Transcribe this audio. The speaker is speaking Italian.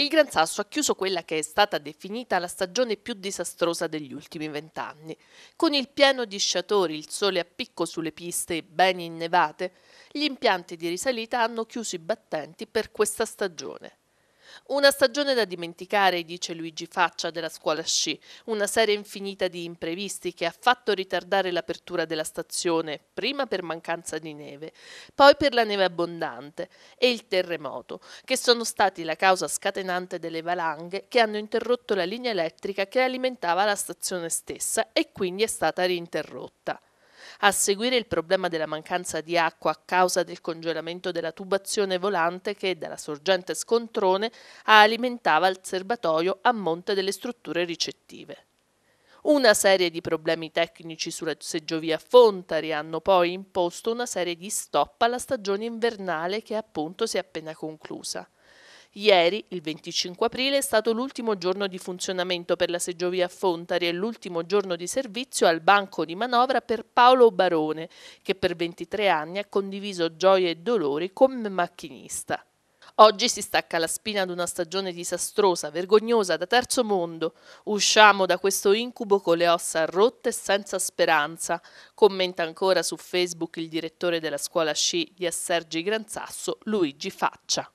Il Gran Sasso ha chiuso quella che è stata definita la stagione più disastrosa degli ultimi vent'anni. Con il pieno di sciatori, il sole a picco sulle piste ben innevate, gli impianti di risalita hanno chiuso i battenti per questa stagione. Una stagione da dimenticare, dice Luigi Faccia della scuola sci, una serie infinita di imprevisti che ha fatto ritardare l'apertura della stazione, prima per mancanza di neve, poi per la neve abbondante e il terremoto, che sono stati la causa scatenante delle valanghe che hanno interrotto la linea elettrica che alimentava la stazione stessa e quindi è stata rinterrotta. A seguire il problema della mancanza di acqua a causa del congelamento della tubazione volante che dalla sorgente scontrone alimentava il serbatoio a monte delle strutture ricettive. Una serie di problemi tecnici sulla seggiovia Fontari hanno poi imposto una serie di stop alla stagione invernale che appunto si è appena conclusa. Ieri, il 25 aprile, è stato l'ultimo giorno di funzionamento per la seggiovia Fontari e l'ultimo giorno di servizio al banco di manovra per Paolo Barone, che per 23 anni ha condiviso gioie e dolori come macchinista. Oggi si stacca la spina ad una stagione disastrosa, vergognosa, da terzo mondo. Usciamo da questo incubo con le ossa rotte e senza speranza, commenta ancora su Facebook il direttore della scuola sci di Assergi Granzasso, Luigi Faccia.